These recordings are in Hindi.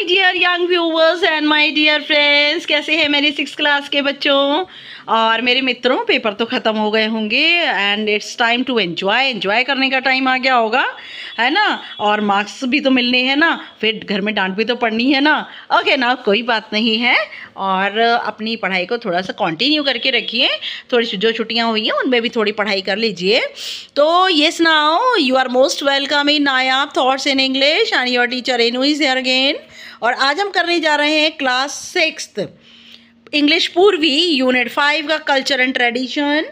my dear young viewers and my dear friends कैसे हैं मेरे सिक्स क्लास के बच्चों और मेरे मित्रों पेपर तो ख़त्म हो गए होंगे and it's time to enjoy enjoy करने का टाइम आ गया होगा है ना और मार्क्स भी तो मिलने हैं ना फिर घर में डांट भी तो पड़नी है ना ओके ना कोई बात नहीं है और अपनी पढ़ाई को थोड़ा सा कंटिन्यू करके रखिए थोड़ी जो छुट्टियाँ हुई हैं उनमें भी थोड़ी पढ़ाई कर लीजिए तो ये सुनाओ you are most welcome in I आप thoughts in English and your teacher Anu is again और आज हम करने जा रहे हैं class six English Poorvi unit five का कल्चर एंड ट्रेडिशन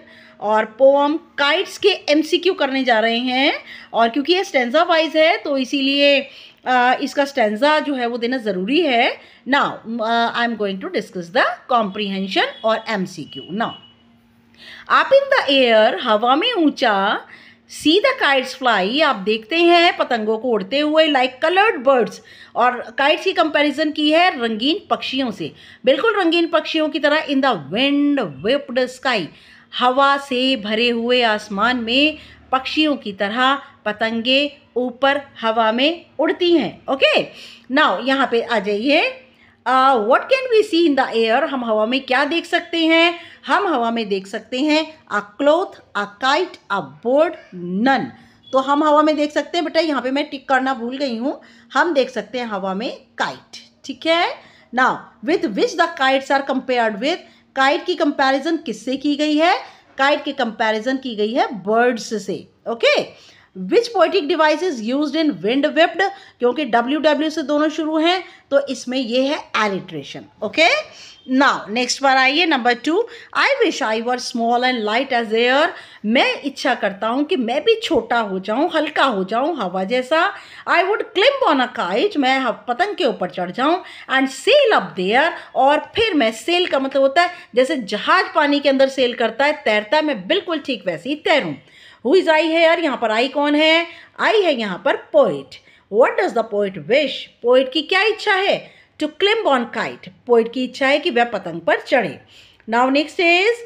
और पोम काइट्स के एमसीक्यू करने जा रहे हैं और क्योंकि ये स्टेंजा वाइज है तो इसीलिए इसका स्टेंजा जो है वो देना ज़रूरी है now I am going to discuss the comprehension और एमसीक्यू नाउ आप इन द एयर हवा में ऊंचा सी द काइट्स फ्लाई आप देखते हैं पतंगों को उड़ते हुए लाइक कलर्ड बर्ड्स और काइट्स की कंपैरिजन की है रंगीन पक्षियों से बिल्कुल रंगीन पक्षियों की तरह in the wind whipped sky हवा से भरे हुए आसमान में पक्षियों की तरह पतंगे ऊपर हवा में उड़ती हैं ओके नाउ यहाँ पे आ जाइए what can we see in the air हम हवा में क्या देख सकते हैं हम हवा में देख सकते हैं a cloth a kite a board none तो हम हवा में देख सकते हैं बेटा यहाँ पे मैं टिक करना भूल गई हूँ हम देख सकते हैं हवा में काइट ठीक है now with which the kites are compared with kite की कंपैरिजन किससे की गई है काइट की कंपैरिजन की गई है बर्ड्स से okay which poetic is use in wind whipped क्योंकि डब्ल्यू डब्ल्यू से दोनों शुरू हैं तो इसमें यह है एलिट्रेशन ओके नाउ नेक्स्ट पर आइए number two I wish I were small and light as air मैं इच्छा करता हूँ कि मैं भी छोटा हो जाऊँ हल्का हो जाऊँ हवा जैसा I would climb on a kite मैं पतंग के ऊपर चढ़ जाऊँ एंड सेल अप देयर और फिर मैं सेल का मतलब होता है जैसे जहाज पानी के अंदर सेल करता है तैरता है मैं बिल्कुल ठीक वैसे ही तैरूँ हु इज़ आई है यार यहाँ पर आई कौन है आई है यहाँ पर poet what does the poet wish poet की क्या इच्छा है to climb on kite poet की इच्छा है कि वह पतंग पर चढ़े now next is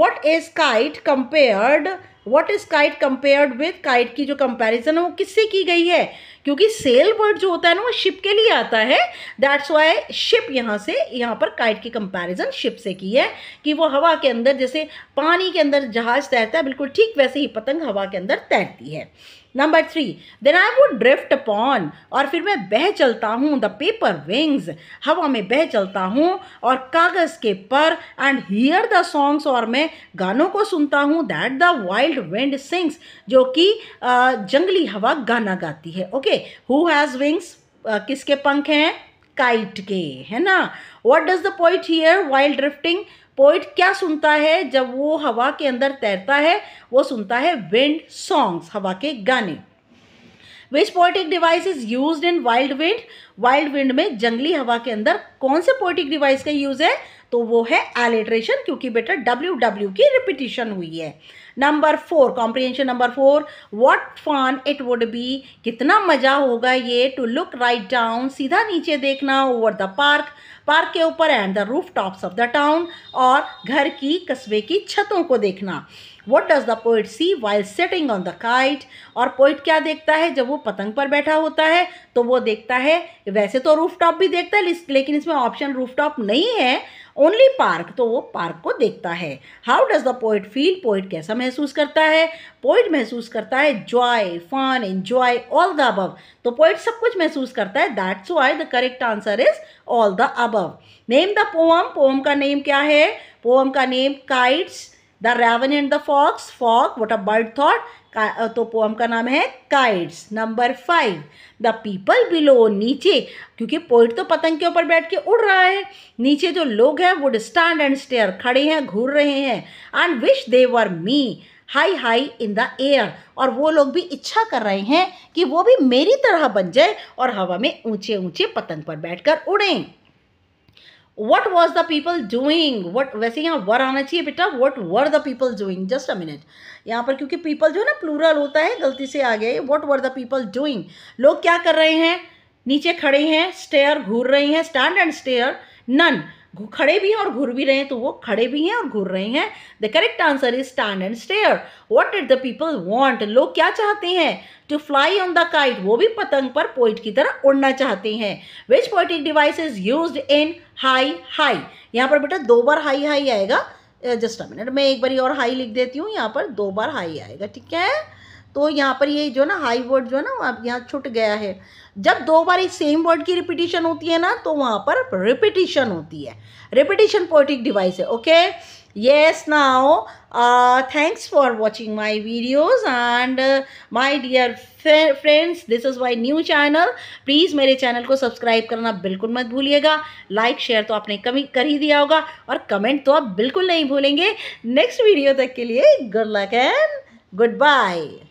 what is kite compared what is kite compared with kite की जो कंपैरिजन है वो किससे की गई है क्योंकि सेल वर्ड जो होता है ना वो शिप के लिए आता है दैट्स वाई शिप यहाँ से यहाँ पर काइट की कंपैरिजन शिप से की है कि वो हवा के अंदर जैसे पानी के अंदर जहाज तैरता है बिल्कुल ठीक वैसे ही पतंग हवा के अंदर तैरती है number three then I would drift upon और फिर मैं बह चलता हूँ द पेपर विंग्स हवा में बह चलता हूँ और कागज़ के पर एंड हियर द सॉन्ग्स और मैं गानों को सुनता हूँ that the wild wild wind sings जो कि जंगली हवा गाना गाती है ओके हु हैज़ विंग्स किसके पंख हैं काइट के है ना what does the poet hear wild drifting poet क्या सुनता है जब वो हवा के अंदर तैरता है वो सुनता है विंड सॉन्ग्स हवा के गाने which poetic device is use in wild wind wild wind में जंगली हवा के अंदर कौन से पोइटिक डिवाइस का यूज है तो वो है एलिट्रेशन क्योंकि बेटा डब्ल्यू डब्ल्यू की रिपीटिशन हुई है number four comprehension number four what fun it would be कितना मज़ा होगा ये टू लुक राइट डाउन सीधा नीचे देखना ओवर द पार्क पार्क के ऊपर and the roof tops of the town और घर की कस्बे की छतों को देखना what does the poet see while setting on the kite और पोइट क्या देखता है जब वो पतंग पर बैठा होता है तो वो देखता है वैसे तो रूफ टॉप भी देखता है लेकिन इसमें ऑप्शन रूफ टॉप नहीं है ओनली पार्क तो वो पार्क को देखता है how does the poet feel poet कैसा महसूस करता है पोइट महसूस करता है joy fun enjoy all the above तो पोइट सब कुछ महसूस करता है that's why the correct answer is all the above name the poem poem का नेम क्या है पोम का name kites the raven and the fox fox what a bird thought तो पोम का नाम है kites number five the people below नीचे क्योंकि पोइट तो पतंग के ऊपर बैठ के उड़ रहा है नीचे जो लोग हैं वुड स्टैंड एंड स्टेयर खड़े हैं घूर रहे हैं and wish they were me high high in the air और वो लोग भी इच्छा कर रहे हैं कि वो भी मेरी तरह बन जाए और हवा में ऊंचे ऊंचे पतंग पर बैठकर उड़ें what was the people doing what वैसे यहाँ वर आना चाहिए बेटा what were the people doing just a minute यहाँ पर क्योंकि पीपल जो है ना प्लूरल होता है गलती से आ गए what were the people doing लोग क्या कर रहे हैं नीचे खड़े हैं स्टेयर घूर रहे हैं स्टैंड एंड स्टेयर नन खड़े भी हैं और घूर भी रहे हैं तो वो खड़े भी हैं और घूर रहे हैं the correct answer is stand and stare what did the people want लोग क्या चाहते हैं to fly on the kite वो भी पतंग पर पोइट की तरह उड़ना चाहते हैं which poetic device is use in high high यहाँ पर बेटा दो बार हाई हाई आएगा जस्ट अ मिनट मैं एक बार और हाई लिख देती हूँ यहाँ पर दो बार हाई आएगा ठीक है तो यहाँ पर ये जो ना हाई वर्ड जो है ना आप यहाँ छुट गया है जब दो बार इस सेम वर्ड की रिपीटिशन होती है ना तो वहाँ पर रिपीटिशन होती है रिपीटिशन पोइटिक डिवाइस है okay yes now thanks for watching my videos and my dear friends this is my new channel please मेरे चैनल को सब्सक्राइब करना बिल्कुल मत भूलिएगा लाइक शेयर तो आपने कमी कर ही दिया होगा और कमेंट तो आप बिल्कुल नहीं भूलेंगे नेक्स्ट वीडियो तक के लिए good luck and good bye